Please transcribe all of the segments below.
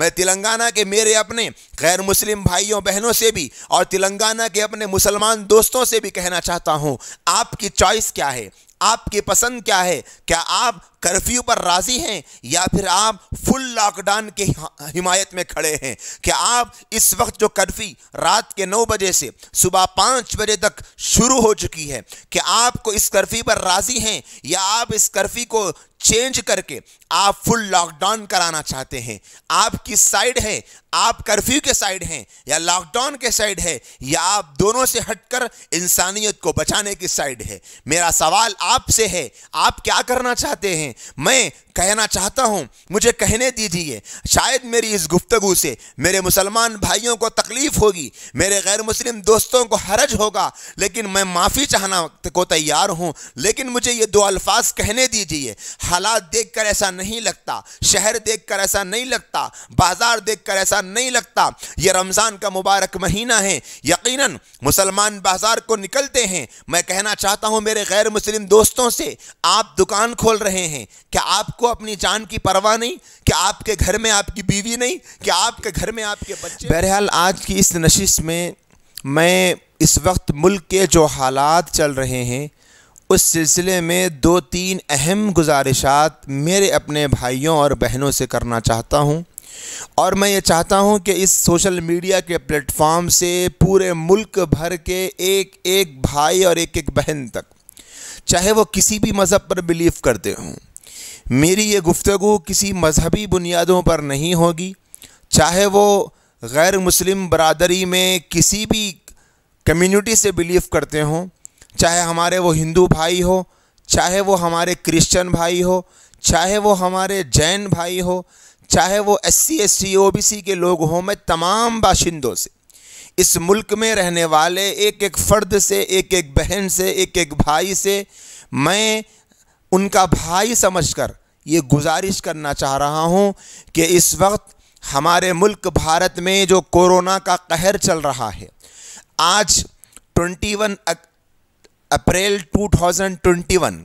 मैं तेलंगाना के मेरे अपने गैर मुस्लिम भाइयों बहनों से भी और तेलंगाना के अपने मुसलमान दोस्तों से भी कहना चाहता हूँ आपकी चॉइस क्या है आपकी पसंद क्या है क्या आप कर्फ्यू पर राज़ी हैं या फिर आप फुल लॉकडाउन के हिमायत में खड़े हैं कि आप इस वक्त जो कर्फ्यू रात के नौ बजे से सुबह पाँच बजे तक शुरू हो चुकी है कि आपको इस कर्फ्यू पर राज़ी हैं या आप इस कर्फ्यू को चेंज करके आप फुल लॉकडाउन कराना चाहते हैं आप किस साइड है आप कर्फ्यू के साइड हैं या लॉकडाउन के साइड है या आप दोनों से हटकर इंसानियत को बचाने की साइड है मेरा सवाल आपसे है आप क्या करना चाहते हैं हैं मैं कहना चाहता हूं मुझे कहने दीजिए शायद मेरी इस गुफ्तगु से मेरे मुसलमान भाइयों को तकलीफ़ होगी मेरे गैर मुस्लिम दोस्तों को हरज होगा लेकिन मैं माफ़ी चाहना को तैयार हूं लेकिन मुझे ये दो अल्फाज कहने दीजिए हालात देखकर ऐसा नहीं लगता शहर देख कर ऐसा नहीं लगता बाज़ार देख ऐसा नहीं लगता यह रमज़ान का मुबारक महीना है यकीन मुसलमान बाज़ार को निकलते हैं मैं कहना चाहता हूँ मेरे गैर मुस्लिम दोस्तों से आप दुकान खोल रहे हैं हैं क्या आपको अपनी जान की परवाह नहीं क्या आपके घर में आपकी बीवी नहीं क्या आपके घर में आपके बच्चे बहरहाल आज की इस नशिश में मैं इस वक्त मुल्क के जो हालात चल रहे हैं उस सिलसिले में दो तीन अहम गुजारिशात मेरे अपने भाइयों और बहनों से करना चाहता हूँ और मैं ये चाहता हूँ कि इस सोशल मीडिया के प्लेटफॉर्म से पूरे मुल्क भर के एक एक भाई और एक एक बहन तक चाहे वो किसी भी मज़हब पर बिलीव करते हों मेरी ये गुफ्तु किसी मजहबी बुनियादों पर नहीं होगी चाहे वो गैर मुस्लिम बरदरी में किसी भी कम्युनिटी से बिलीव करते हों चाहे हमारे वो हिंदू भाई हो चाहे वो हमारे क्रिश्चियन भाई हो चाहे वो हमारे जैन भाई हो चाहे वो S C S C O B C के लोग हों मैं तमाम बाशिंदों से इस मुल्क में रहने वाले एक एक फ़र्द से एक एक बहन से एक एक भाई से मैं उनका भाई समझकर ये गुजारिश करना चाह रहा हूँ कि इस वक्त हमारे मुल्क भारत में जो कोरोना का कहर चल रहा है आज 21 अप्रैल 2021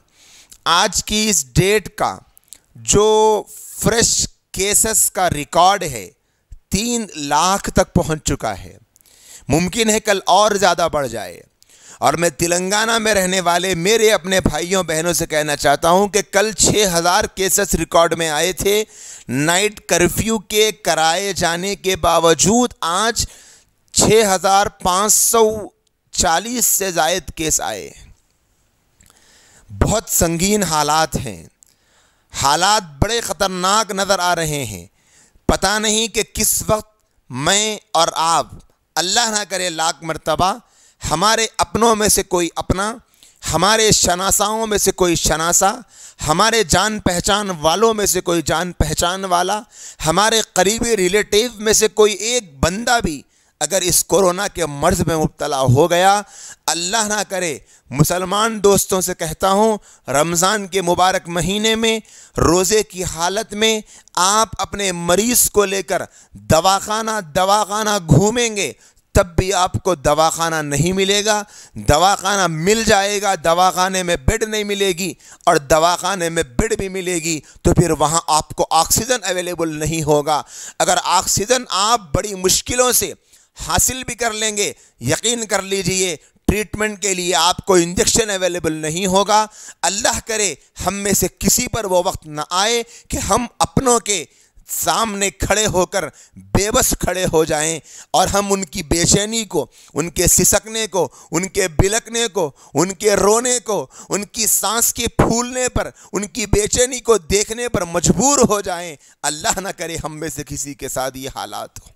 आज की इस डेट का जो फ्रेश केसेस का रिकॉर्ड है तीन लाख तक पहुंच चुका है मुमकिन है कल और ज़्यादा बढ़ जाए और मैं तेलंगाना में रहने वाले मेरे अपने भाइयों बहनों से कहना चाहता हूं कि कल 6000 केसेस रिकॉर्ड में आए थे नाइट कर्फ्यू के कराए जाने के बावजूद आज 6540 से जायद केस आए बहुत संगीन हालात हैं हालात बड़े ख़तरनाक नज़र आ रहे हैं पता नहीं कि किस वक्त मैं और आप अल्लाह ना करे लाख मरतबा हमारे अपनों में से कोई अपना हमारे शनासाओं में से कोई शनासा हमारे जान पहचान वालों में से कोई जान पहचान वाला हमारे करीबी रिलेटिव में से कोई एक बंदा भी अगर इस कोरोना के मर्ज में मुबतला हो गया अल्लाह ना करे मुसलमान दोस्तों से कहता हूँ रमज़ान के मुबारक महीने में रोज़े की हालत में आप अपने मरीज़ को लेकर दवाखाना दवाखाना घूमेंगे तब भी आपको दवाखाना नहीं मिलेगा दवाखाना मिल जाएगा दवाखाने में बेड नहीं मिलेगी और दवाखाने में बेड भी मिलेगी तो फिर वहाँ आपको ऑक्सीजन अवेलेबल नहीं होगा अगर ऑक्सीजन आप बड़ी मुश्किलों से हासिल भी कर लेंगे यकीन कर लीजिए ट्रीटमेंट के लिए आपको इंजेक्शन अवेलेबल नहीं होगा अल्लाह करे हम में से किसी पर वो वक्त ना आए कि हम अपनों के सामने खड़े होकर बेबस खड़े हो जाएं और हम उनकी बेचैनी को उनके सिसकने को उनके बिलकने को उनके रोने को उनकी सांस के फूलने पर उनकी बेचैनी को देखने पर मजबूर हो जाएं अल्लाह ना करे हम में से किसी के साथ ये हालात हो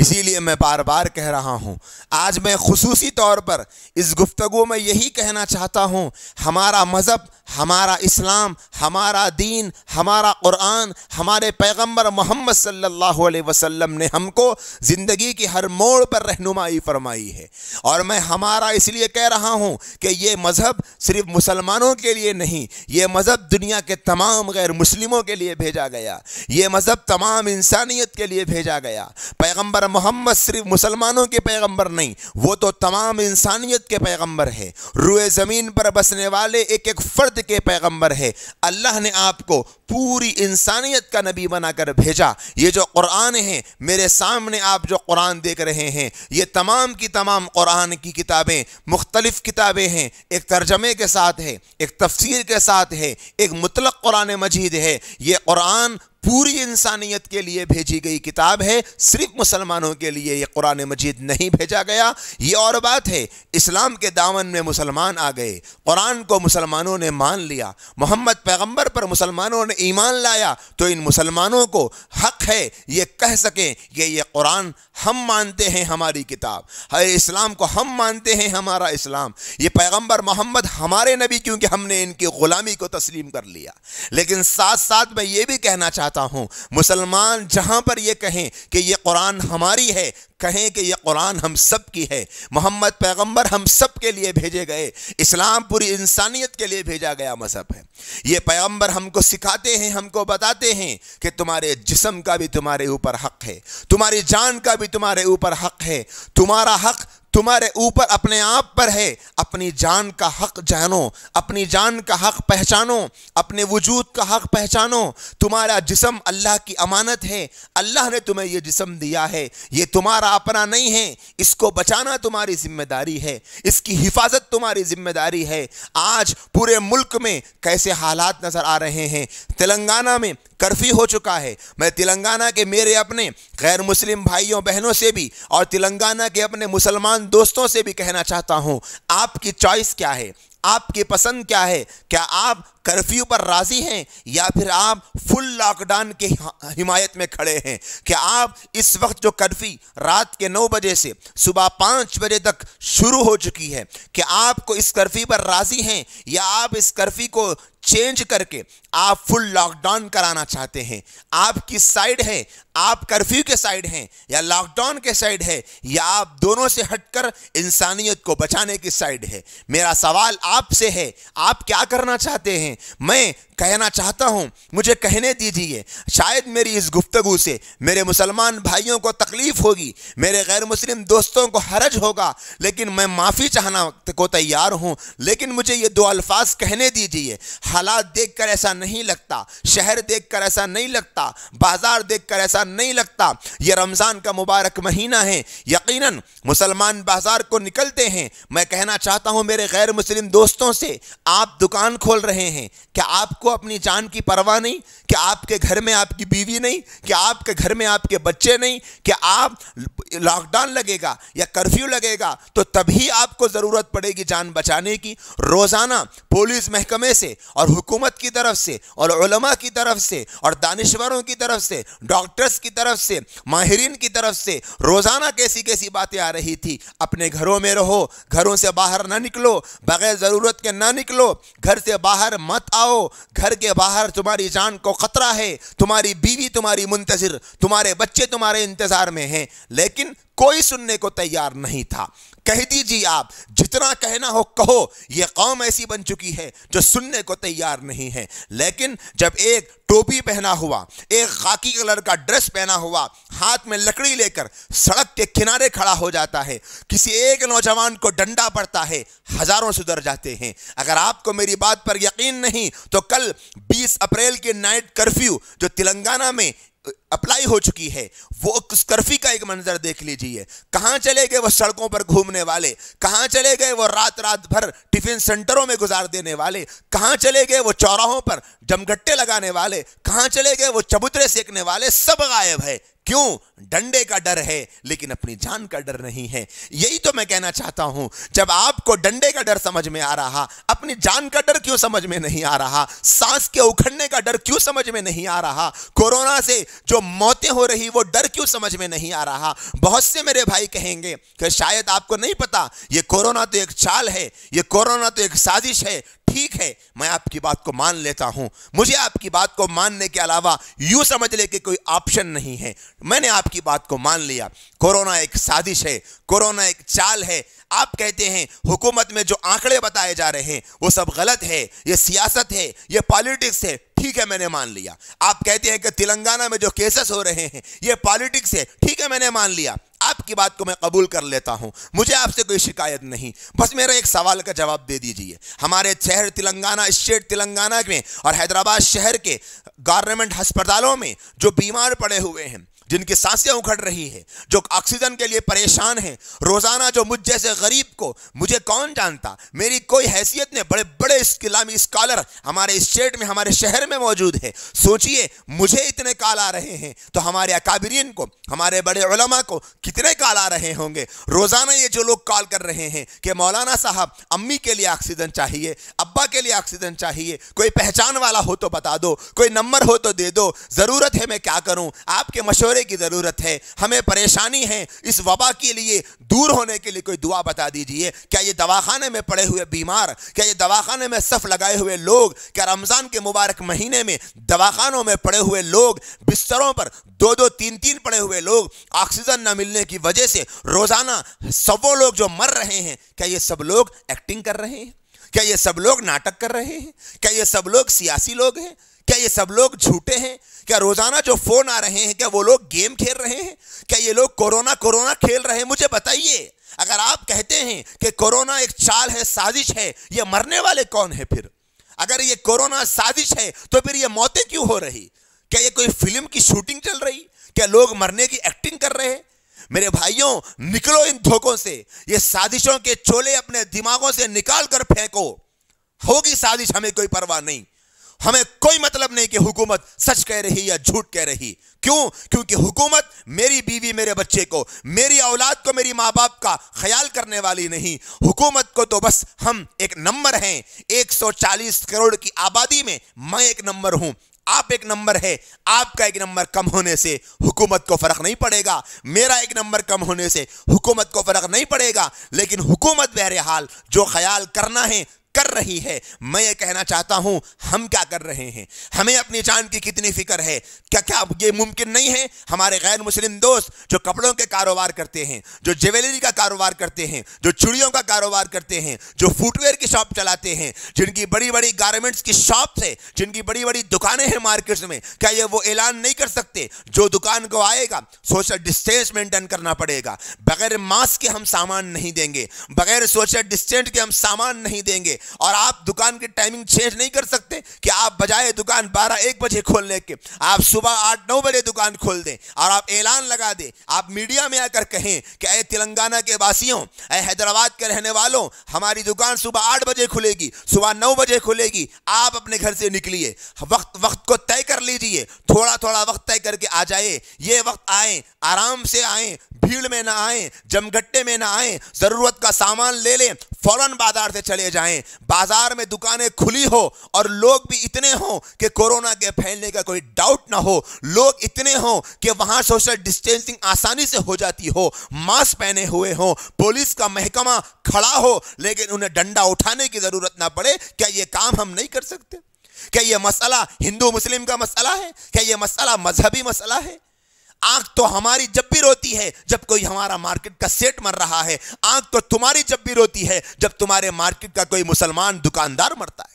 इसीलिए मैं बार बार कह रहा हूँ आज मैं खसूसी तौर पर इस गुफ्तु में यही कहना चाहता हूँ हमारा मज़हब हमारा इस्लाम हमारा दीन हमारा क़ुरान हमारे पैगम्बर मोहम्मद सल्लल्लाहु अलैहि वसल्लम ने हमको ज़िंदगी की हर मोड़ पर रहनुमाई फरमाई है और मैं हमारा इसलिए कह रहा हूँ कि ये मज़हब सिर्फ मुसलमानों के लिए नहीं ये मज़हब दुनिया के तमाम गैर मुस्लिमों के लिए भेजा गया ये मज़हब तमाम इंसानियत के लिए भेजा गया पैगम्बर और मोहम्मद सिर्फ मुसलमानों के पैगंबर नहीं वो तो तमाम इंसानियत के पैगंबर है रुए ज़मीन पर बसने वाले एक एक फ़र्द के पैगंबर है अल्लाह ने आपको पूरी इंसानियत का नबी बनाकर भेजा ये जो कुरान है मेरे सामने आप जो कुरान देख रहे हैं ये तमाम की तमाम कुरान की किताबें मुख्तलिफ़ किताबें हैं एक तर्जमे के साथ है एक तफसीर के साथ है एक मुतलक कुरान मजीद है ये कुरान पूरी इंसानियत के लिए भेजी गई किताब है सिर्फ मुसलमानों के लिए ये कुरान मजीद नहीं भेजा गया ये और बात है इस्लाम के दामन में मुसलमान आ गए कुरान को मुसलमानों ने मान लिया मोहम्मद पैगंबर पर मुसलमानों ने ईमान लाया तो इन मुसलमानों को हक है ये कह सकें कि ये कुरान हम मानते हैं हमारी किताब हर इस्लाम को हम मानते हैं हमारा इस्लाम ये पैगंबर मोहम्मद हमारे नबी क्योंकि हमने इनकी ग़ुलामी को तस्लीम कर लिया लेकिन साथ साथ मैं ये भी कहना चाहता हूँ मुसलमान जहाँ पर यह कहें कि ये कुरान हमारी है कहें कि यह कुरान हम सब की है मोहम्मद पैगंबर हम सब के लिए भेजे गए इस्लाम पूरी इंसानियत के लिए भेजा गया मज़हब है ये पैगंबर हमको सिखाते हैं हमको बताते हैं कि तुम्हारे जिसम का भी तुम्हारे ऊपर हक है तुम्हारी जान का भी तुम्हारे ऊपर हक है तुम्हारा हक तुम्हारे ऊपर अपने आप पर है अपनी जान का हक जानो अपनी जान का हक पहचानो अपने वजूद का हक पहचानो तुम्हारा जिसम अल्लाह की अमानत है अल्लाह ने तुम्हें यह जिसम दिया है ये तुम्हारा अपना नहीं है इसको बचाना तुम्हारी जिम्मेदारी है इसकी हिफाजत तुम्हारी जिम्मेदारी है आज पूरे मुल्क में कैसे हालात नज़र आ रहे हैं तेलंगाना में कर्फ्यू हो चुका है मैं तेलंगाना के मेरे अपने गैर मुस्लिम भाइयों बहनों से भी और तेलंगाना के अपने मुसलमान दोस्तों से भी कहना चाहता हूँ आपकी चॉइस क्या है आपकी पसंद क्या है क्या आप कर्फ्यू पर राज़ी हैं या फिर आप फुल लॉकडाउन के हिमायत में खड़े हैं क्या आप इस वक्त जो कर्फ्यू रात के नौ बजे से सुबह पाँच बजे तक शुरू हो चुकी है क्या आपको इस कर्फ्यू पर राज़ी हैं या आप इस कर्फ्यू को चेंज करके आप फुल लॉकडाउन कराना चाहते हैं आपकी साइड है आप कर्फ्यू के साइड हैं या लॉकडाउन के साइड है या आप दोनों से हटकर इंसानियत को बचाने की साइड है मेरा सवाल आपसे है आप क्या करना चाहते हैं मैं कहना चाहता हूं मुझे कहने दीजिए शायद मेरी इस गुफ्तगु से मेरे मुसलमान भाइयों को तकलीफ़ होगी मेरे गैर मुस्लिम दोस्तों को हरज होगा लेकिन मैं माफ़ी चाहना को तैयार हूं लेकिन मुझे ये दो अल्फाज कहने दीजिए हालात देखकर ऐसा नहीं लगता शहर देखकर ऐसा नहीं लगता बाजार देखकर ऐसा अच्छा नहीं लगता ये रमज़ान का मुबारक महीना है यकीनन मुसलमान बाजार को निकलते हैं मैं कहना चाहता हूँ मेरे गैर मुस्लिम दोस्तों से आप दुकान खोल रहे हैं क्या आपको अपनी जान की परवाह नहीं क्या आपके घर में आपकी बीवी नहीं क्या आपके घर में आपके बच्चे नहीं क्या आप लॉकडाउन लगेगा या कर्फ्यू लगेगा तो तभी आपको ज़रूरत पड़ेगी जान बचाने की रोज़ाना पुलिस महकमे से और हुकूमत की तरफ से और की तरफ से और दानश्वरों की तरफ से डॉक्टर्स टीचर्स की तरफ से माहरीन की तरफ से रोज़ाना कैसी कैसी बातें आ रही थी अपने घरों में रहो घरों से बाहर ना निकलो बगैर ज़रूरत के ना निकलो घर से बाहर मत आओ घर के बाहर तुम्हारी जान को ख़तरा है तुम्हारी बीवी तुम्हारी मुंतजर तुम्हारे बच्चे तुम्हारे इंतज़ार में हैं लेकिन कोई सुनने को तैयार नहीं था कह दीजिए आप जितना कहना हो कहो ये कौम ऐसी बन चुकी है जो सुनने को तैयार नहीं है लेकिन जब एक टोपी पहना हुआ एक खाकी कलर का ड्रेस पहना हुआ हाथ में लकड़ी लेकर सड़क के किनारे खड़ा हो जाता है किसी एक नौजवान को डंडा पड़ता है हजारों सुधर जाते हैं अगर आपको मेरी बात पर यकीन नहीं तो कल 20 अप्रैल के नाइट कर्फ्यू जो तेलंगाना में अप्लाई हो चुकी है वो उस कर्फ्यू का एक मंजर देख लीजिए कहाँ चले गए वो सड़कों पर घूमने वाले कहाँ चले गए वो रात रात भर टिफिन सेंटरों में गुजार देने वाले कहाँ चले गए वो चौराहों पर जमघट्टे लगाने वाले कहाँ चले गए वो चबूतरे सेकने वाले सब गायब है क्यों डंडे का डर है लेकिन अपनी जान का डर नहीं है यही तो मैं कहना चाहता हूं जब आपको डंडे का डर समझ में आ रहा अपनी जान का डर क्यों समझ में नहीं आ रहा सांस के उखड़ने का डर क्यों समझ में नहीं आ रहा कोरोना से जो मौतें हो रही वो डर क्यों समझ में नहीं आ रहा बहुत से मेरे भाई कहेंगे कि शायद आपको नहीं पता ये कोरोना तो एक चाल है ये कोरोना तो एक साजिश है ठीक है मैं आपकी बात को मान लेता हूं मुझे आपकी बात को मानने के अलावा यू समझ ले कि कोई ऑप्शन नहीं है मैंने आपकी बात को मान लिया कोरोना एक साजिश है कोरोना एक चाल है आप कहते हैं हुकूमत में जो आंकड़े बताए जा रहे हैं वो सब गलत है ये सियासत है ये पॉलिटिक्स है ठीक है मैंने मान लिया आप कहते हैं कि तेलंगाना में जो केसेस हो रहे हैं ये पॉलिटिक्स है ठीक है मैंने मान लिया आपकी बात को मैं कबूल कर लेता हूं मुझे आपसे कोई शिकायत नहीं बस मेरा एक सवाल का जवाब दे दीजिए हमारे शहर तेलंगाना स्टेट तेलंगाना में और हैदराबाद शहर के गवर्नमेंट अस्पतालों में जो बीमार पड़े हुए हैं जिनकी सांसें उखड़ रही है जो ऑक्सीजन के लिए परेशान है रोज़ाना जो मुझ जैसे गरीब को मुझे कौन जानता मेरी कोई हैसियत नहीं बड़े बड़े इस्लामी स्कॉलर हमारे स्टेट में हमारे शहर में मौजूद है सोचिए मुझे इतने काल आ रहे हैं तो हमारे अकाबरीन को हमारे बड़े उलमा को कितने काल आ रहे होंगे रोज़ाना ये जो लोग कॉल कर रहे हैं कि मौलाना साहब अम्मी के लिए ऑक्सीजन चाहिए अब्बा के लिए ऑक्सीजन चाहिए कोई पहचान वाला हो तो बता दो कोई नंबर हो तो दे दो ज़रूरत है मैं क्या करूँ आपके मशवरे मशवरे की ज़रूरत है हमें परेशानी है इस वबा के लिए दूर होने के लिए कोई दुआ बता दीजिए क्या ये दवाखाने में पड़े हुए बीमार क्या ये दवाखाने में सफ़ लगाए हुए लोग क्या रमज़ान के मुबारक महीने में दवाखानों में पड़े हुए लोग बिस्तरों पर दो दो तीन तीन पड़े हुए लोग ऑक्सीजन न मिलने की वजह से रोज़ाना सवो लोग जो मर रहे हैं क्या ये सब लोग एक्टिंग कर रहे हैं क्या ये सब लोग नाटक कर रहे हैं क्या ये सब लोग सियासी लोग हैं क्या ये सब लोग झूठे हैं क्या रोजाना जो फोन आ रहे हैं क्या वो लोग गेम खेल रहे हैं क्या ये लोग कोरोना कोरोना खेल रहे हैं मुझे बताइए अगर आप कहते हैं कि कोरोना एक चाल है साजिश है ये मरने वाले कौन है फिर अगर ये कोरोना साजिश है तो फिर ये मौतें क्यों हो रही क्या ये कोई फिल्म की शूटिंग चल रही क्या लोग मरने की एक्टिंग कर रहे हैं मेरे भाइयों निकलो इन धोखों से ये साजिशों के चोले अपने दिमागों से निकाल कर फेंको होगी साजिश हमें कोई परवाह नहीं हमें कोई मतलब नहीं कि हुकूमत सच कह रही या झूठ कह रही क्यों क्योंकि हुकूमत मेरी बीवी मेरे बच्चे को मेरी औलाद को मेरी माँ बाप का ख्याल करने वाली नहीं हुकूमत को तो बस हम एक नंबर हैं 140 करोड़ की आबादी में मैं एक नंबर हूं आप एक नंबर है आपका एक नंबर कम होने से हुकूमत को फ़र्क नहीं पड़ेगा मेरा एक नंबर कम होने से हुकूमत को फ़र्क नहीं पड़ेगा लेकिन हुकूमत बहरहाल जो ख्याल करना है कर रही है मैं ये कहना चाहता हूं हम क्या कर रहे हैं हमें अपनी जान की कितनी फिक्र है क्या क्या ये मुमकिन नहीं है हमारे गैर मुस्लिम दोस्त जो कपड़ों के कारोबार करते हैं जो ज्वेलरी का कारोबार करते हैं जो चूड़ियों का कारोबार करते हैं जो फुटवेयर की शॉप चलाते हैं जिनकी बड़ी बड़ी गारमेंट्स की शॉप है जिनकी बड़ी बड़ी दुकानें हैं मार्केट्स में क्या ये वो ऐलान नहीं कर सकते जो दुकान को आएगा सोशल डिस्टेंस मेंटेन करना पड़ेगा बगैर मास्क के हम सामान नहीं देंगे बगैर सोशल डिस्टेंस के हम सामान नहीं देंगे और आप दुकान की टाइमिंग चेंज नहीं कर सकते कि आप बजाय दुकान बारह एक बजे खोलने के आप सुबह आठ नौ बजे दुकान खोल दें और आप ऐलान लगा दें आप मीडिया में आकर कहें कि अरे तेलंगाना के वासियों अरे हैदराबाद के रहने वालों हमारी दुकान सुबह आठ बजे खुलेगी सुबह नौ बजे खुलेगी आप अपने घर से निकलिए वक्त वक्त को तय कर लीजिए थोड़ा थोड़ा वक्त तय करके आ जाए ये वक्त आए आराम से आए भीड़ में ना आए जमघट्टे में ना आए जरूरत का सामान ले लें फौरन बाजार से चले जाएं बाजार में दुकानें खुली हो और लोग भी इतने हों कि कोरोना के फैलने का कोई डाउट ना हो लोग इतने हों कि वहाँ सोशल डिस्टेंसिंग आसानी से हो जाती हो मास्क पहने हुए हों पुलिस का महकमा खड़ा हो लेकिन उन्हें डंडा उठाने की ज़रूरत ना पड़े क्या ये काम हम नहीं कर सकते क्या ये मसला हिंदू मुस्लिम का मसला है क्या ये मसला मजहबी मसला है आंख तो हमारी जब भी रोती है जब कोई हमारा मार्केट का सेट मर रहा है आंख तो तुम्हारी जब भी रोती है जब तुम्हारे मार्केट का कोई मुसलमान दुकानदार मरता है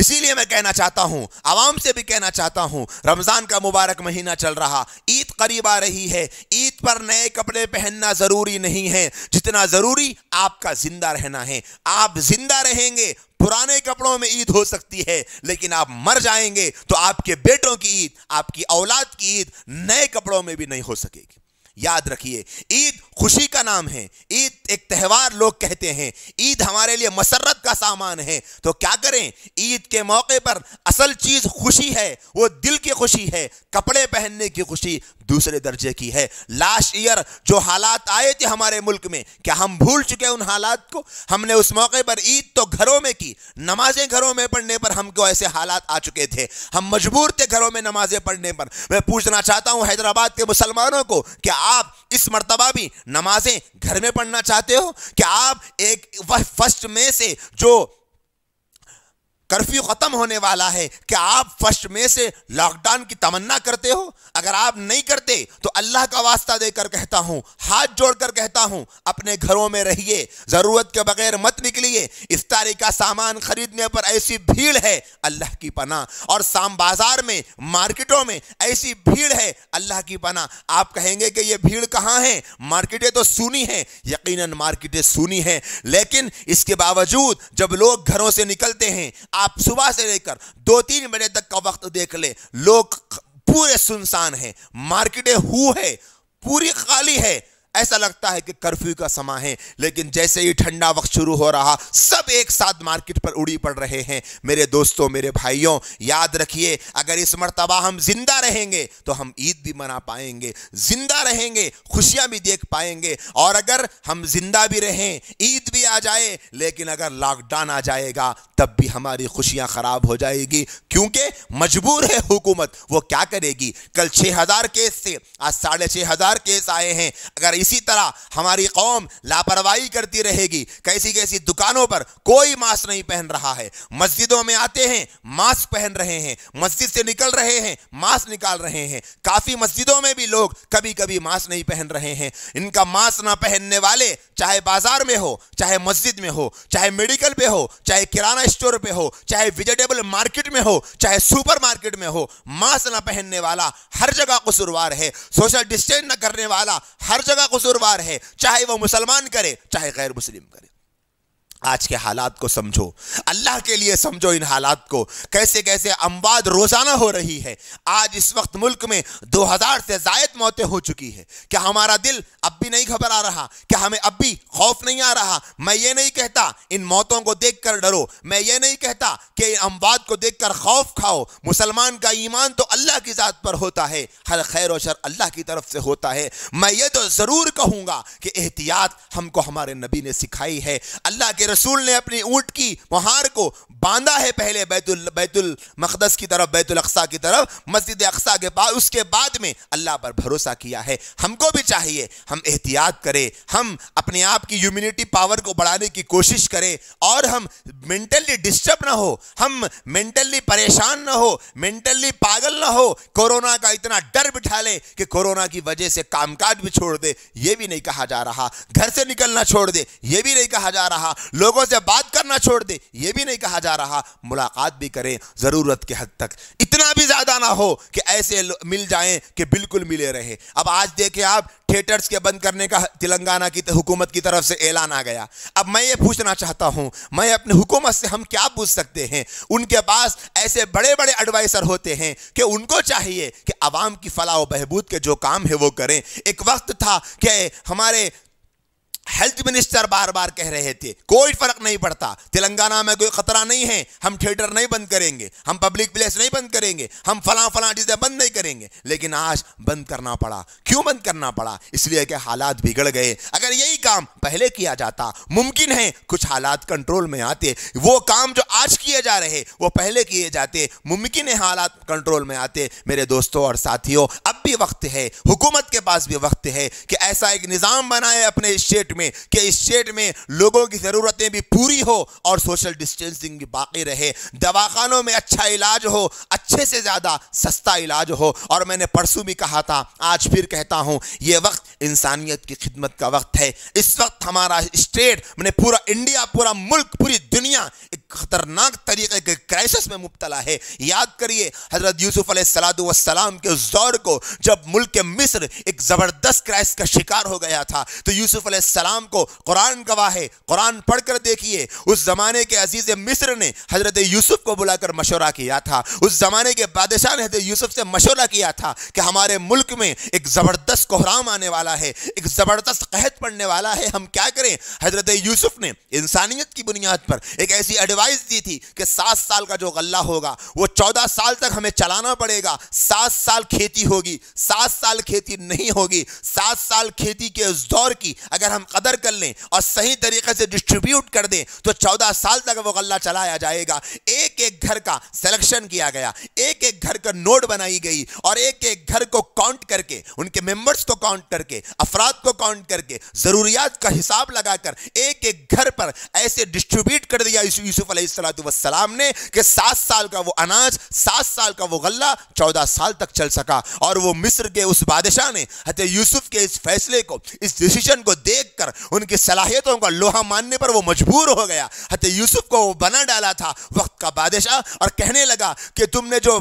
इसीलिए मैं कहना चाहता हूं आवाम से भी कहना चाहता हूं रमज़ान का मुबारक महीना चल रहा ईद करीब आ रही है ईद पर नए कपड़े पहनना ज़रूरी नहीं है जितना ज़रूरी आपका ज़िंदा रहना है आप ज़िंदा रहेंगे पुराने कपड़ों में ईद हो सकती है लेकिन आप मर जाएंगे तो आपके बेटों की ईद आपकी औलाद की ईद नए कपड़ों में भी नहीं हो सकेगी याद रखिए ईद खुशी का नाम है ईद एक त्यौहार लोग कहते हैं ईद हमारे लिए मसरत का सामान है तो क्या करें ईद के मौके पर असल चीज़ खुशी है वो दिल की खुशी है कपड़े पहनने की खुशी दूसरे दर्जे की है लास्ट ईयर जो हालात आए थे हमारे मुल्क में क्या हम भूल चुके उन हालात को हमने उस मौके पर ईद तो घरों में की नमाजें घरों में पढ़ने पर हमको ऐसे हालात आ चुके थे हम मजबूर थे घरों में नमाजें पढ़ने पर मैं पूछना चाहता हूं हैदराबाद के मुसलमानों को क्या आप इस मरतबा भी नमाजें घर में पढ़ना चाहते हो क्या आप एक वह फर्स्ट में से जो कर्फ्यू ख़त्म होने वाला है क्या आप फर्स्ट में से लॉकडाउन की तमन्ना करते हो अगर आप नहीं करते तो अल्लाह का वास्ता देकर कहता हूँ हाथ जोड़कर कहता हूँ अपने घरों में रहिए ज़रूरत के बगैर मत निकलिए इफ्तारी का सामान खरीदने पर ऐसी भीड़ है अल्लाह की पना और शाम बाज़ार में मार्केटों में ऐसी भीड़ है अल्लाह की पना आप कहेंगे कि ये भीड़ कहाँ है मार्केटें तो सुनी है यकीन मार्केटें सुनी है लेकिन इसके बावजूद जब लोग घरों से निकलते हैं आप सुबह से लेकर दो तीन बजे तक का वक्त देख ले लोग पूरे सुनसान हैं मार्केटें हु है पूरी खाली है ऐसा लगता है कि कर्फ्यू का समय है लेकिन जैसे ही ठंडा वक्त शुरू हो रहा सब एक साथ मार्केट पर उड़ी पड़ रहे हैं मेरे दोस्तों मेरे भाइयों याद रखिए अगर इस मरतबा हम जिंदा रहेंगे तो हम ईद भी मना पाएंगे जिंदा रहेंगे खुशियां भी देख पाएंगे और अगर हम जिंदा भी रहें ईद भी आ जाए लेकिन अगर लॉकडाउन आ जाएगा तब भी हमारी खुशियां ख़राब हो जाएगी क्योंकि मजबूर है हुकूमत वो क्या करेगी कल छह हज़ार केस थे आज साढ़े छह हज़ार केस आए हैं अगर इस इसी तरह हमारी कौम लापरवाही करती रहेगी कैसी कैसी दुकानों पर कोई मास्क नहीं पहन रहा है मस्जिदों में आते हैं मास्क पहन रहे हैं मस्जिद से निकल रहे हैं मास्क निकाल रहे हैं काफ़ी मस्जिदों में भी लोग कभी कभी मास्क नहीं पहन रहे हैं इनका मास्क ना पहनने वाले चाहे बाजार में हो चाहे मस्जिद में हो चाहे मेडिकल पे हो चाहे किराना स्टोर पे हो चाहे वेजिटेबल मार्केट में हो चाहे सुपर मार्केट में हो मास्क ना पहनने वाला हर जगह कसूरवार है सोशल डिस्टेंस ना करने वाला हर जगह कसूरवार है चाहे वह मुसलमान करे चाहे गैर मुस्लिम करे आज के हालात को समझो अल्लाह के लिए समझो इन हालात को कैसे कैसे अमवाद रोज़ाना हो रही है आज इस वक्त मुल्क में 2000 से जायद मौतें हो चुकी है क्या हमारा दिल अब भी नहीं घबरा रहा क्या हमें अब भी खौफ नहीं आ रहा मैं ये नहीं कहता इन मौतों को देख कर डरो मैं ये नहीं कहता कि अमवाद को देख कर खौफ खाओ मुसलमान का ईमान तो अल्लाह की ज़ात पर होता है हर खैर और शर अल्लाह की तरफ से होता है मैं ये तो ज़रूर कहूँगा कि एहतियात हमको हमारे नबी ने सिखाई है अल्लाह के रसूल ने अपनी ऊँट की मुहार को बांधा है पहले बैतुल बैतुल मकदस की तरफ बैतुल अक्सा की तरफ मस्जिद अक्सा के बाद उसके बाद में अल्लाह पर भरोसा किया है हमको भी चाहिए हम एहतियात करें हम अपने आप की ह्यूमिनिटी पावर को बढ़ाने की कोशिश करें और हम मेंटली डिस्टर्ब ना हो हम मेंटली परेशान ना हो मेंटली पागल ना हो कोरोना का इतना डर बिठा ले कि कोरोना की वजह से कामकाज भी छोड़ दे ये भी नहीं कहा जा रहा घर से निकलना छोड़ दे ये भी नहीं कहा जा रहा लोगों से बात करना छोड़ दे ये भी नहीं कहा जा रहा मुलाकात भी करें ज़रूरत के हद तक इतना भी ज़्यादा ना हो कि ऐसे मिल जाएं कि बिल्कुल मिले रहे अब आज देखें आप थिएटर्स के बंद करने का तेलंगाना की हुकूमत की तरफ से ऐलान आ गया अब मैं ये पूछना चाहता हूँ मैं अपने हुकूमत से हम क्या पूछ सकते हैं उनके पास ऐसे बड़े बड़े एडवाइसर होते हैं कि उनको चाहिए कि आवाम की फलाह बहबूद के जो काम है वो करें एक वक्त था कि हमारे हेल्थ मिनिस्टर बार बार कह रहे थे कोई फर्क नहीं पड़ता तेलंगाना में कोई खतरा नहीं है हम थिएटर नहीं बंद करेंगे हम पब्लिक प्लेस नहीं बंद करेंगे हम फला फला चीज़ें बंद नहीं करेंगे लेकिन आज बंद करना पड़ा क्यों बंद करना पड़ा इसलिए कि हालात बिगड़ गए अगर यही काम पहले किया जाता मुमकिन है कुछ हालात कंट्रोल में आते वो काम जो आज किए जा रहे वो पहले किए जाते मुमकिन है हालात कंट्रोल में आते मेरे दोस्तों और साथियों अब भी वक्त है हुकूमत के पास भी वक्त है कि ऐसा एक निज़ाम बनाए अपने स्टेट में कि स्टेट में लोगों की ज़रूरतें भी पूरी हो और सोशल डिस्टेंसिंग भी बाकी रहे दवाखानों में अच्छा इलाज हो अच्छे से ज़्यादा सस्ता इलाज हो और मैंने परसों भी कहा था आज फिर कहता हूँ ये वक्त इंसानियत की खिदमत का वक्त है इस वक्त हमारा स्टेट मैंने पूरा इंडिया पूरा मुल्क पूरी दुनिया एक खतरनाक तरीके के क्राइसिस में मुबतला है याद करिए हजरत यूसुफ सलाम के उस दौर को जब मुल्क के मिस्र एक ज़बरदस्त क्राइस का शिकार हो गया था तो यूसुफ सलाम को कुरान गवाह है कुरान पढ़ कर देखिए उस ज़माने के अजीज़ मिस्र ने हजरत यूसुफ को बुलाकर मशवरा किया था उस ज़माने के बादशाह ने हजरत यूसुफ से मशवरा किया था कि हमारे मुल्क में एक ज़बरदस्त कोहराम आने वाला वाला है एक ज़बरदस्त कहत पड़ने वाला है हम क्या करें हजरत यूसुफ ने इंसानियत की बुनियाद पर एक ऐसी एडवाइस दी थी कि सात साल का जो गल्ला होगा वो चौदह साल तक हमें चलाना पड़ेगा सात साल खेती होगी सात साल खेती नहीं होगी सात साल खेती के उस दौर की अगर हम कदर कर लें और सही तरीके से डिस्ट्रीब्यूट कर दें तो चौदह साल तक वो गल्ला चलाया जाएगा एक एक घर का सिलेक्शन किया गया एक एक घर का नोड बनाई गई और एक एक घर को काउंट करके उनके मेंबर्स को काउंट करके अफराद को काउंट करके ज़रूरियात का हिसाब लगाकर एक एक घर पर ऐसे डिस्ट्रीब्यूट कर दिया यूसुफ अलैहिस्सलाम ने कि सात साल का वो अनाज सात साल का वो गल्ला चौदह साल तक चल सका और वो मिस्र के उस बादशाह ने हत यूसुफ के इस फैसले को इस डिसीजन को कर उनकी सलाहियतों का लोहा मानने पर वो मजबूर हो गया हत यूसुफ को वो बना डाला था वक्त का बादशाह हमेशा और कहने लगा कि तुमने जो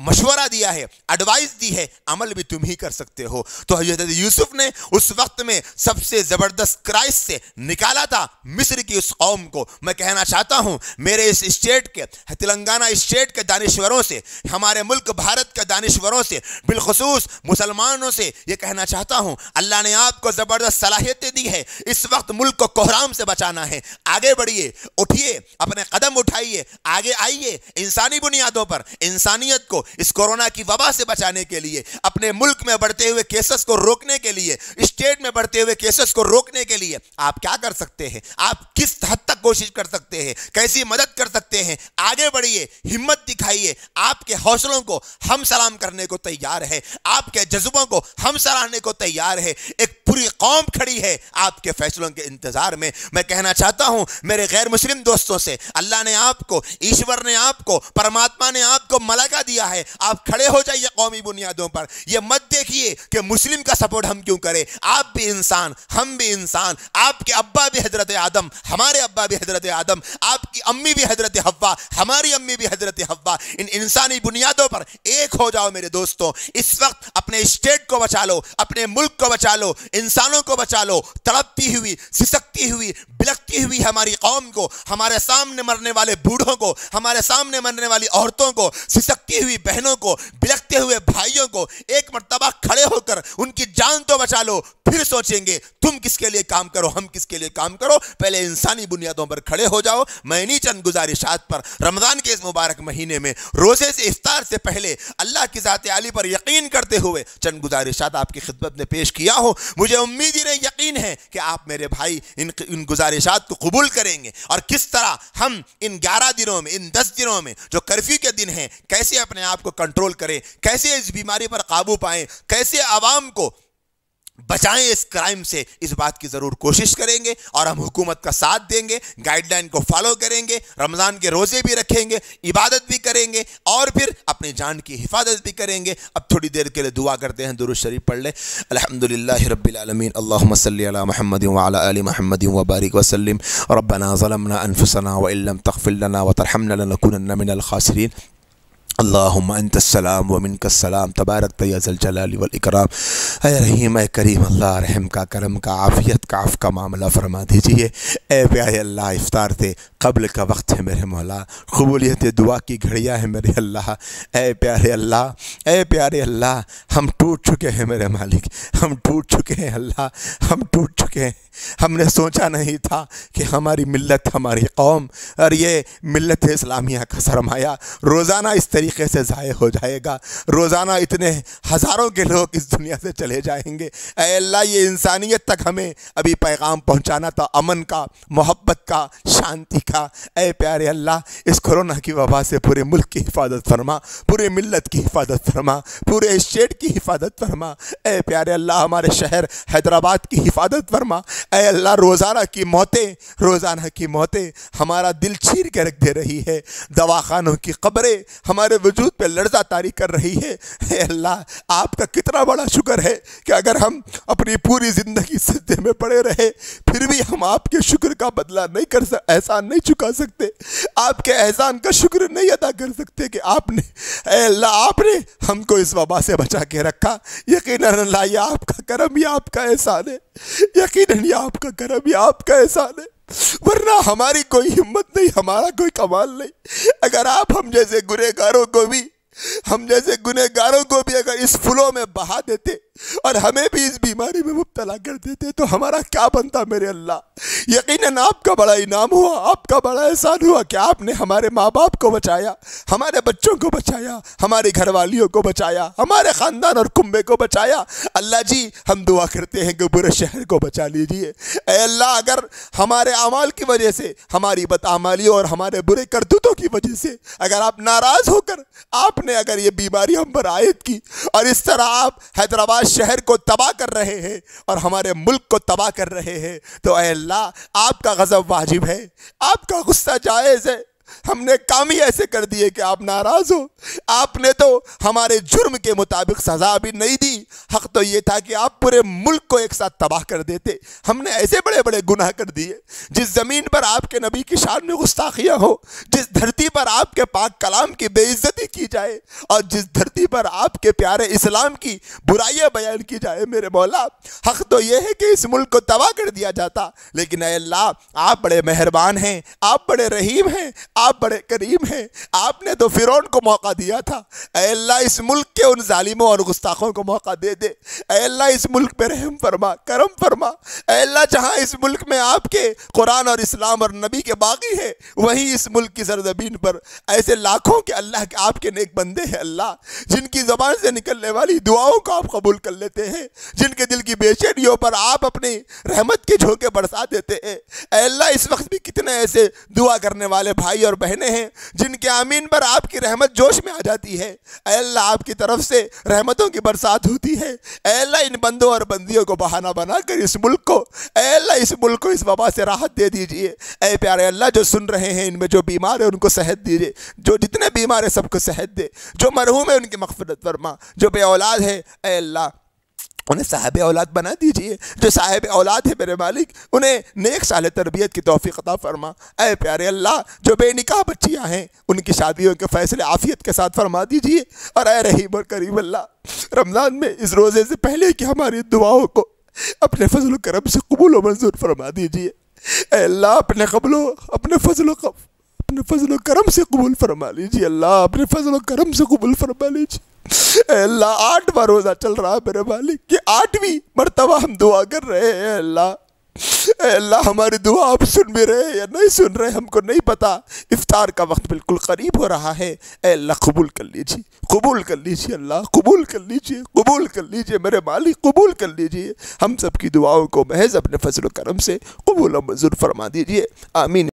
मशवरा दिया है एडवाइस दी है अमल भी तुम ही कर सकते हो तो हजरत यूसुफ ने उस वक्त में सबसे ज़बरदस्त क्राइस से निकाला था मिस्र की उस कौम को मैं कहना चाहता हूं मेरे इस स्टेट के तेलंगाना स्टेट के दानश्वरों से हमारे मुल्क भारत के दानश्वरों से बिलखसूस मुसलमानों से ये कहना चाहता हूं अल्लाह ने आपको ज़बरदस्त सलाहियतें दी है इस वक्त मुल्क को कोहराम से बचाना है आगे बढ़िए उठिए अपने कदम उठाइए आगे आइए इंसानी बुनियादों पर इंसानियत को इस कोरोना की वबा से बचाने के लिए अपने मुल्क में बढ़ते हुए केसेस को रोकने के लिए स्टेट में बढ़ते हुए केसेस को रोकने के लिए आप क्या कर सकते हैं आप किस हद तक कोशिश कर सकते हैं कैसी मदद कर सकते हैं आगे बढ़िए हिम्मत दिखाइए आपके हौसलों को हम सलाम करने को तैयार है आपके जज्बों को हम सराहने को तैयार है एक पूरी कौम खड़ी है आपके फैसलों के इंतज़ार में मैं कहना चाहता हूं मेरे गैर मुस्लिम दोस्तों से अल्लाह ने आपको ईश्वर ने आपको परमात्मा ने आपको मलका दिया है है आप खड़े हो जाइए कौमी बुनियादों पर यह मत देखिए कि मुस्लिम का सपोर्ट हम क्यों करें आप भी इंसान हम भी इंसान आपके अब्बा भी हजरत आदम हमारे अब्बा भी हजरत आदम आपकी अम्मी भी हजरत हवा हमारी अम्मी भी हजरत हवा इन इंसानी बुनियादों पर एक हो जाओ मेरे दोस्तों इस वक्त अपने स्टेट को बचा लो अपने मुल्क को बचा लो इंसानों को बचा लो तड़पती हुई सिसकती हुई बिलकती हुई हमारी कौम को हमारे सामने मरने वाले बूढ़ों को हमारे सामने मरने वाली औरतों को सिसकती हुई बहनों को बिलखते हुए भाइयों को एक मरतबा खड़े होकर उनकी जान तो बचा लो फिर सोचेंगे तुम किसके लिए काम करो हम किसके लिए काम करो पहले इंसानी बुनियादों पर खड़े हो जाओ मैं नहीं चंद गुजारिशात पर रमज़ान के इस मुबारक महीने में रोज़े से इफ्तार से पहले अल्लाह की ज़ात आली पर यकीन करते हुए चंद गुजारिशात आपकी खिदमत में पेश किया हो मुझे उम्मीद ही नहीं यकीन है कि आप मेरे भाई इन इन गुजारिशात को कबूल करेंगे और किस तरह हम इन ग्यारह दिनों में इन दस दिनों में जो कर्फ्यू के दिन हैं कैसे अपने आप आप को कंट्रोल करें कैसे इस बीमारी पर काबू पाएं कैसे आवाम को बचाएं इस क्राइम से इस बात की ज़रूर कोशिश करेंगे और हम हुकूमत का साथ देंगे गाइडलाइन को फॉलो करेंगे रमज़ान के रोज़े भी रखेंगे इबादत भी करेंगे और फिर अपनी जान की हिफाजत भी करेंगे अब थोड़ी देर के लिए दुआ करते हैं दुरुज शरीफ पढ़ लें अलहमदिल्ला रबीआलमीन अल्लाम महमद वाली महमद वबारक वसलम रबना ज़लमना अनफसना वम तखफ़िलना वतरहमन खासरीन اللهم أنت السلام ومنك السلام تبارك يا ذا الجلال والإكرام अय रहीम ए करीम अल्लाह रहम का करम का आफ़ियत का आफ़ का मामला फरमा दीजिए ए प्यारे अल्लाह इफ़ार से कबल का वक्त है मेरे मौला कबूलियत दुआ की घड़िया है मेरे अल्लाह ए प्यारे अल्लाह ए प्यारे अल्लाह हम टूट चुके हैं मेरे मालिक हम टूट चुके हैं अल्लाह हम टूट चुके हैं हमने सोचा नहीं था कि हमारी मिलत हमारी कौम और ये मिलत इस्लामिया का सरमाया रोज़ाना इस तरीके से ज़ाय हो जाएगा रोज़ाना इतने हज़ारों के लोग इस दुनिया से चले चले जाएंगे अल्लाह ये इंसानियत तक हमें अभी पैगाम पहुंचाना था अमन का मोहब्बत का शांति का ए प्यारे अल्लाह इस कोरोना की वबा से पूरे मुल्क की हिफाजत फरमा पूरे मिलत की हिफाजत फरमा पूरे स्टेट की हिफाजत फरमा ए प्यारे अल्लाह हमारे शहर हैदराबाद की हिफाजत फरमा ए अल्लाह रोज़ाना की मौतें रोज़ाना की मौतें हमारा दिल छीर के रख दे रही है दवाखानों की खबरें हमारे वजूद पर लड़जा तारी कर रही है अल्लाह आपका कितना बड़ा शुक्र है कि अगर हम अपनी पूरी ज़िंदगी सजदे में पड़े रहे फिर भी हम आपके शुक्र का बदला नहीं कर सक एहसान नहीं चुका सकते आपके एहसान का शुक्र नहीं अदा कर सकते कि आपने अल्लाह आपने हमको इस वबा से बचा के रखा यकीन अल्लाह ये आपका करम ही आपका एहसान है यकीन ये आपका करम ही आपका एहसान है वरना हमारी कोई हिम्मत नहीं हमारा कोई कमाल नहीं अगर आप हम जैसे गुनहगारों को भी हम जैसे गुनहगारों को भी अगर इस फूलों में बहा देते और हमें भी इस बीमारी में मुबतला कर देते तो हमारा क्या बनता मेरे अल्लाह यकीनन आपका बड़ा इनाम हुआ आपका बड़ा एहसान हुआ कि आपने हमारे माँ बाप को बचाया हमारे बच्चों को बचाया हमारे घर वालियों को बचाया हमारे ख़ानदान और कुंबे को बचाया अल्लाह जी हम दुआ करते हैं कि बुरे शहर को बचा लीजिए अल्लाह अगर हमारे अमाल की वजह से हमारी बदआमाली और हमारे बुरे करतूतों की वजह से अगर आप नाराज़ होकर आपने अगर ये बीमारी हम पर आयद की और इस तरह आप हैदराबाद आज शहर को तबाह कर रहे हैं और हमारे मुल्क को तबाह कर रहे हैं तो अल्लाह आपका गज़ब वाजिब है आपका गुस्सा जायज़ है हमने काम ही ऐसे कर दिए कि आप नाराज हो आपने तो हमारे जुर्म के मुताबिक सजा भी नहीं दी हक तो ये था कि आप पूरे मुल्क को एक साथ तबाह कर देते हमने ऐसे बड़े बड़े गुनाह कर दिए जिस ज़मीन पर आपके नबी की शान में गुस्ताखियां हो जिस धरती पर आपके पाक कलाम की बेइज्जती की जाए और जिस धरती पर आपके प्यारे इस्लाम की बुराइयां बयान की जाए मेरे मौला हक तो यह है कि इस मुल्क को तबाह कर दिया जाता लेकिन अल्लाह आप बड़े मेहरबान हैं आप बड़े रहीम हैं आप बड़े करीम हैं आपने तो फिर को मौका दिया था अल्लाह इस मुल्क के उन ालिमों और गुस्ताखों को मौका दे दे अल्लाह इस मुल्क पर रहम फरमा करम फरमा अल्लाह जहाँ इस मुल्क में आपके कुरान और इस्लाम और नबी के बागी है वहीं इस मुल्क की सरजमीन पर ऐसे लाखों के अल्लाह के आपके नेक बंदे हैं अल्लाह जिनकी ज़बान से निकलने वाली दुआओं को आप कबूल कर लेते हैं जिनके दिल की बेचैनियों पर आप अपनी रहमत के झोंके बरसा देते हैं अल्लाह इस वक्त भी कितने ऐसे दुआ करने वाले भाई और और बहनें हैं जिनके आमीन पर आपकी रहमत जोश में आ जाती है अल्लाह आपकी तरफ से रहमतों की बरसात होती है अल्लाह इन बंदों और बंदियों को बहाना बनाकर इस मुल्क को अल्लाह इस मुल्क को इस वबा से राहत दे दीजिए ऐ प्यारे अल्लाह जो सुन रहे हैं इनमें जो बीमार है उनको सेहत दीजिए जो जितने बीमार है सबको सेहत दे जो मरहूम है उनकी मफफरत फरमा जो बे औलाद है अल्लाह उन्हें साहब औलाद बना दीजिए जो साहब औलाद है मेरे मालिक उन्हें नेक साल तरबियत की तोफ़ी अता फरमा अरे प्यारे अल्लाह जो बेनिकाह बच्चियाँ हैं उनकी शादियों के फ़ैसले आफियत के साथ फरमा दीजिए और अरे रहीम और करीब अल्लाह रमज़ान में इस रोज़े से पहले की हमारी दुआओं को अपने फजल करम से कबूल मंजूर फरमा दीजिए अल्लाह अपने कबलो अपने फजल अपने फजल करम से कबूल फरमा लीजिए अल्लाह अपने फजल करम से कबूल फरमा लीजिए अल्लाह आठवा रोज़ा चल रहा है मेरे मालिक कि आठवीं मरतबा हम दुआ कर रहे हैं अल्लाह अल्लाह हमारी दुआ आप सुन भी रहे हैं या नहीं सुन रहे हमको नहीं पता इफ्तार का वक्त बिल्कुल करीब हो रहा है अल्लाह कबूल कर लीजिए कबूल कर लीजिए अल्लाह कबूल कर लीजिए कबूल कर लीजिए मेरे मालिक कबूल कर लीजिए हम सब की दुआओं को महज अपने फजल करम से कबूल मंजूर फरमा दीजिए आमीन